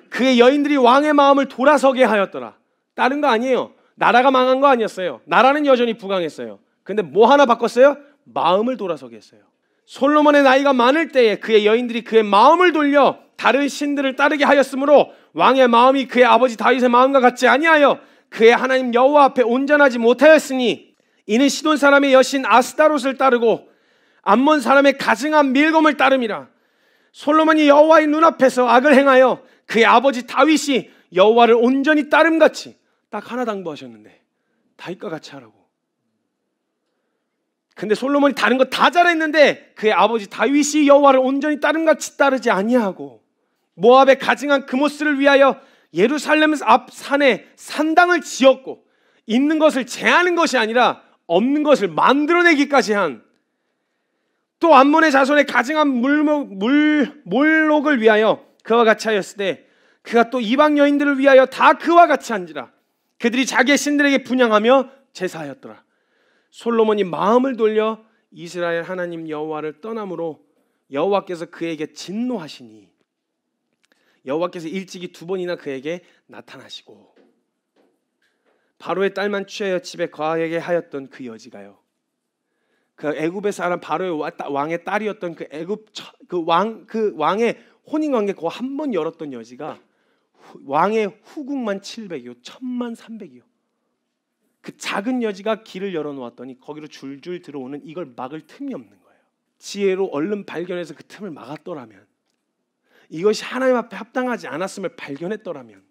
그의 여인들이 왕의 마음을 돌아서게 하였더라. 다른 거 아니에요. 나라가 망한 거 아니었어요. 나라는 여전히 부강했어요. 근데 뭐 하나 바꿨어요? 마음을 돌아서게 했어요. 솔로몬의 나이가 많을 때에 그의 여인들이 그의 마음을 돌려 다른 신들을 따르게 하였으므로 왕의 마음이 그의 아버지 다윗의 마음과 같지 아니하여 그의 하나님 여호와 앞에 온전하지 못하였으니 이는 시돈 사람의 여신 아스타롯을 따르고 암몬 사람의 가증한 밀검을 따름이라 솔로몬이 여호와의 눈앞에서 악을 행하여 그의 아버지 다윗이 여호와를 온전히 따름같이 딱 하나 당부하셨는데 다윗과 같이 하라고. 근데 솔로몬이 다른 거 다 잘했는데 그의 아버지 다윗이 여호와를 온전히 따름같이 따르지 아니하고 모압의 가증한 그모스를 위하여 예루살렘 앞 산에 산당을 지었고 있는 것을 제하는 것이 아니라 없는 것을 만들어내기까지 한 또 암몬의 자손의 가증한 물목, 물, 몰록을 위하여 그와 같이 하였을 때 그가 또 이방 여인들을 위하여 다 그와 같이 한지라 그들이 자기의 신들에게 분양하며 제사하였더라. 솔로몬이 마음을 돌려 이스라엘 하나님 여호와를 떠남으로 여호와께서 그에게 진노하시니 여호와께서 일찍이 두 번이나 그에게 나타나시고 바로의 딸만 취하여 집에 과하게 하였던 그 여지가요. 그 애굽의 사람 바로의 왕의 딸이었던 그 애굽 그 왕그 그 왕의 혼인 관계 그한번 열었던 여지가 왕의 후궁만 700이요. 천만 300이요. 그 작은 여지가 길을 열어놓았더니 거기로 줄줄 들어오는 이걸 막을 틈이 없는 거예요. 지혜로 얼른 발견해서 그 틈을 막았더라면 이것이 하나님 앞에 합당하지 않았음을 발견했더라면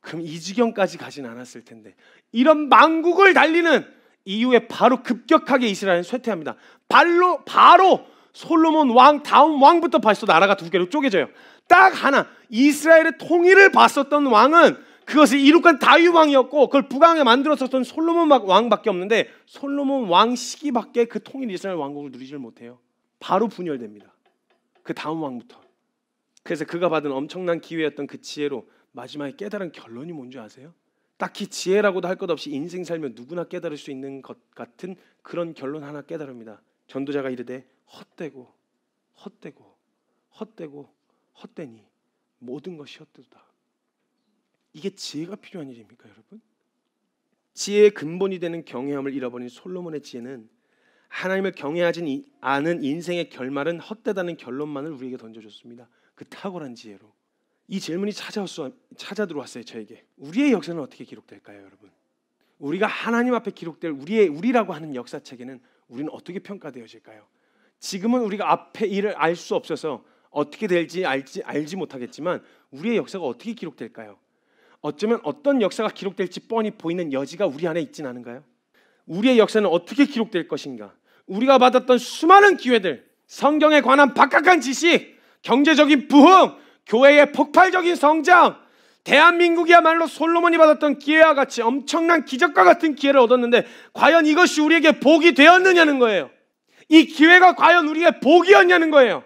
그럼 이 지경까지 가진 않았을 텐데 이런 망국을 달리는 이후에 바로 급격하게 이스라엘은 쇠퇴합니다. 발로 바로 솔로몬 왕 다음 왕부터 벌써 나라가 두 개로 쪼개져요. 딱 하나 이스라엘의 통일을 봤었던 왕은 그것을 이룩한 다윗 왕이었고 그걸 부강에 만들었었던 솔로몬 왕밖에 없는데 솔로몬 왕 시기밖에 그 통일 이스라엘 왕국을 누리질 못해요. 바로 분열됩니다. 그 다음 왕부터. 그래서 그가 받은 엄청난 기회였던 그 지혜로 마지막에 깨달은 결론이 뭔지 아세요? 딱히 지혜라고도 할 것 없이 인생 살면 누구나 깨달을 수 있는 것 같은 그런 결론 하나 깨달읍니다 전도자가 이르되 헛되고 헛되고 헛되고 헛되니 모든 것이 헛되다. 이게 지혜가 필요한 일입니까, 여러분? 지혜의 근본이 되는 경외함을 잃어버린 솔로몬의 지혜는 하나님을 경외하지 않은 인생의 결말은 헛되다는 결론만을 우리에게 던져줬습니다. 그 탁월한 지혜로 이 질문이 찾아올 수, 찾아 들어왔어요 저에게. 우리의 역사는 어떻게 기록될까요, 여러분? 우리가 하나님 앞에 기록될 우리의 우리라고 하는 역사책에는 우리는 어떻게 평가되어질까요? 지금은 우리가 앞에 일을 알 수 없어서 어떻게 될지 알지, 알지 못하겠지만 우리의 역사가 어떻게 기록될까요? 어쩌면 어떤 역사가 기록될지 뻔히 보이는 여지가 우리 안에 있진 않은가요? 우리의 역사는 어떻게 기록될 것인가? 우리가 받았던 수많은 기회들, 성경에 관한 박학한 지식, 경제적인 부흥, 교회의 폭발적인 성장, 대한민국이야말로 솔로몬이 받았던 기회와 같이 엄청난 기적과 같은 기회를 얻었는데 과연 이것이 우리에게 복이 되었느냐는 거예요. 이 기회가 과연 우리의 복이었냐는 거예요.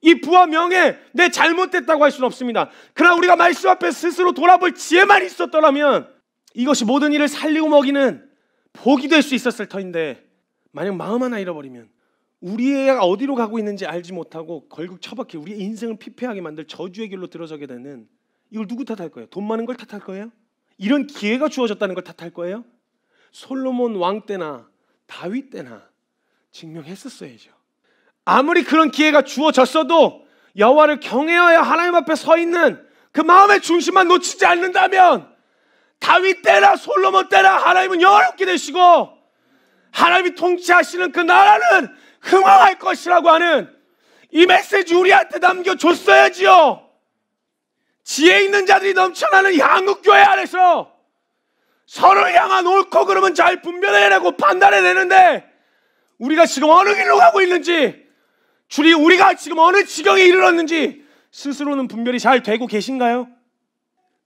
이 부와 명예 내 잘못됐다고 할 수는 없습니다. 그러나 우리가 말씀 앞에 스스로 돌아볼 지혜만 있었더라면 이것이 모든 일을 살리고 먹이는 복이 될 수 있었을 터인데 만약 마음 하나 잃어버리면 우리의 어디로 가고 있는지 알지 못하고 결국 처박히 우리의 인생을 피폐하게 만들 저주의 길로 들어서게 되는 이걸 누구 탓할 거예요? 돈 많은 걸 탓할 거예요? 이런 기회가 주어졌다는 걸 탓할 거예요? 솔로몬 왕 때나 다윗 때나 증명했었어야죠. 아무리 그런 기회가 주어졌어도 여호와를 경외하여 하나님 앞에 서 있는 그 마음의 중심만 놓치지 않는다면 다윗 때라 솔로몬 때라 하나님은 여롭게 되시고 하나님이 통치하시는 그 나라는 흥황할 것이라고 하는 이 메시지 우리한테 남겨줬어야지요. 지혜 있는 자들이 넘쳐나는 양국교회 안에서 서로 향한 옳고 그름은 잘 분별해내고 판단해내는데 우리가 지금 어느 길로 가고 있는지 주리 우리가 지금 어느 지경에 이르렀는지 스스로는 분별이 잘 되고 계신가요?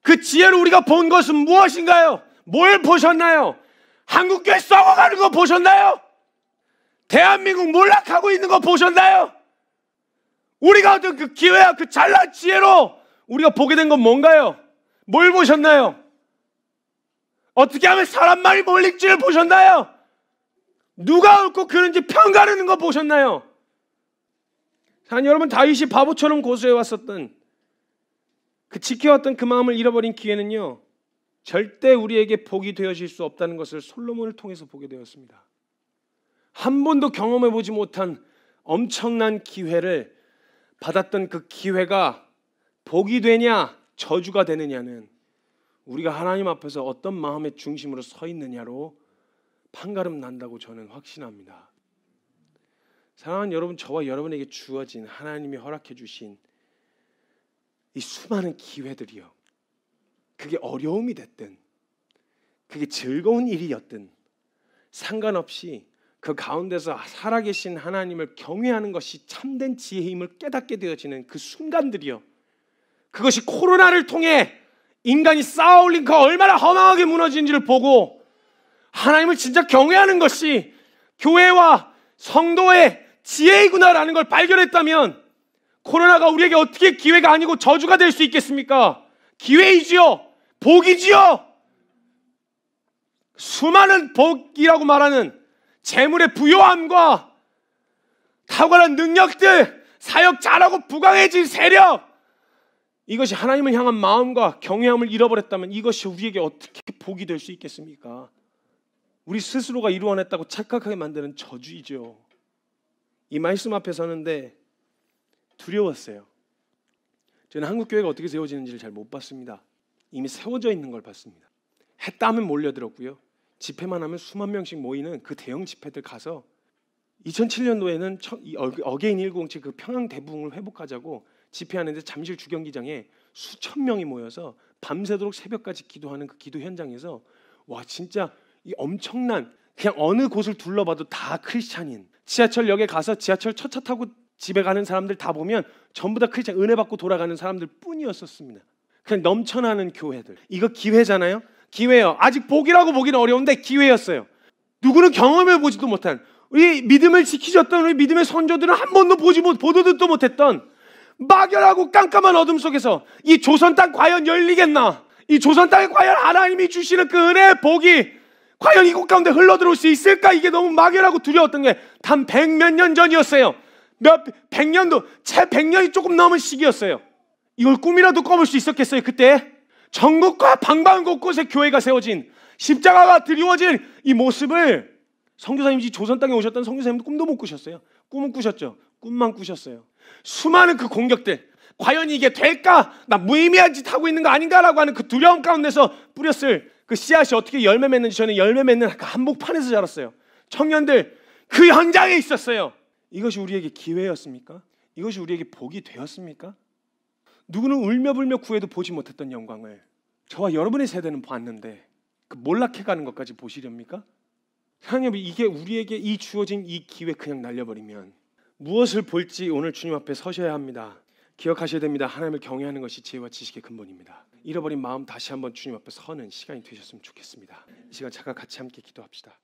그 지혜를 우리가 본 것은 무엇인가요? 뭘 보셨나요? 한국교회 썩어가는 거 보셨나요? 대한민국 몰락하고 있는 거 보셨나요? 우리가 어떤 그 기회와 그 잘난 지혜로 우리가 보게 된 건 뭔가요? 뭘 보셨나요? 어떻게 하면 사람말이 몰릴지를 보셨나요? 누가 옳고 그런지 편가르는 거 보셨나요? 아니 여러분 다윗이 바보처럼 고수해 왔었던 그 지켜왔던 그 마음을 잃어버린 기회는요 절대 우리에게 복이 되어질 수 없다는 것을 솔로몬을 통해서 보게 되었습니다. 한 번도 경험해 보지 못한 엄청난 기회를 받았던 그 기회가 복이 되냐 저주가 되느냐는 우리가 하나님 앞에서 어떤 마음의 중심으로 서 있느냐로 판가름 난다고 저는 확신합니다. 사랑하는 여러분, 저와 여러분에게 주어진 하나님이 허락해 주신 이 수많은 기회들이요. 그게 어려움이 됐든, 그게 즐거운 일이었든, 상관없이 그 가운데서 살아계신 하나님을 경외하는 것이 참된 지혜임을 깨닫게 되어지는 그 순간들이요. 그것이 코로나를 통해 인간이 쌓아올린 그 얼마나 허망하게 무너진지를 보고 하나님을 진짜 경외하는 것이 교회와 성도의 지혜이구나라는 걸 발견했다면 코로나가 우리에게 어떻게 기회가 아니고 저주가 될 수 있겠습니까? 기회이지요. 복이지요. 수많은 복이라고 말하는 재물의 부요함과 탁월한 능력들, 사역 잘하고 부강해진 세력, 이것이 하나님을 향한 마음과 경외함을 잃어버렸다면 이것이 우리에게 어떻게 복이 될 수 있겠습니까? 우리 스스로가 이루어냈다고 착각하게 만드는 저주이죠. 이 말씀 앞에 서는데 두려웠어요. 저는 한국 교회가 어떻게 세워지는지를 잘 못 봤습니다. 이미 세워져 있는 걸 봤습니다. 했다면 몰려들었고요. 집회만 하면 수만 명씩 모이는 그 대형 집회들 가서 2007년도에는 어게인 107그 평양 대부흥을 회복하자고 집회하는데 잠실 주경기장에 수천 명이 모여서 밤새도록 새벽까지 기도하는 그 기도 현장에서 와 진짜 이 엄청난 그냥 어느 곳을 둘러봐도 다 크리스찬인 지하철역에 가서 지하철 첫차 타고 집에 가는 사람들 다 보면 전부 다 크리스천 은혜 받고 돌아가는 사람들 뿐이었었습니다. 그냥 넘쳐나는 교회들. 이거 기회잖아요. 기회요. 아직 복이라고 보기는 어려운데 기회였어요. 누구는 경험해 보지도 못한 우리 믿음을 지키셨던 우리 믿음의 선조들은 한 번도 보지 못 보도 듣도 못했던 막연하고 깜깜한 어둠 속에서 이 조선 땅 과연 열리겠나? 이 조선 땅에 과연 하나님이 주시는 그 은혜의 복이 과연 이곳 가운데 흘러들어올 수 있을까? 이게 너무 막연하고 두려웠던 게 단백몇년 전이었어요. 몇백 년도 채백 년이 조금 넘은 시기였어요. 이걸 꿈이라도 꿔볼 수 있었겠어요 그때? 전국과 방방 곳곳에 교회가 세워진 십자가가 드리워진 이 모습을 성교사님이 조선 땅에 오셨던 성교사님도 꿈도 못 꾸셨어요. 꿈은 꾸셨죠. 꿈만 꾸셨어요. 수많은 그 공격들, 과연 이게 될까? 나 무의미한 짓 하고 있는 거 아닌가라고 하는 그 두려움 가운데서 뿌렸을 그 씨앗이 어떻게 열매 맺는지 저는 열매 맺는 그 한복판에서 자랐어요. 청년들 그 현장에 있었어요. 이것이 우리에게 기회였습니까? 이것이 우리에게 복이 되었습니까? 누구는 울며 불며 구해도 보지 못했던 영광을 저와 여러분의 세대는 봤는데 그 몰락해가는 것까지 보시렵니까? 하나님 이게 우리에게 이 주어진 이 기회 그냥 날려버리면 무엇을 볼지 오늘 주님 앞에 서셔야 합니다. 기억하셔야 됩니다. 하나님을 경외하는 것이 지혜와 지식의 근본입니다. 잃어버린 마음 다시 한번 주님 앞에 서는 시간이 되셨으면 좋겠습니다. 이 시간 잠깐 같이 함께 기도합시다.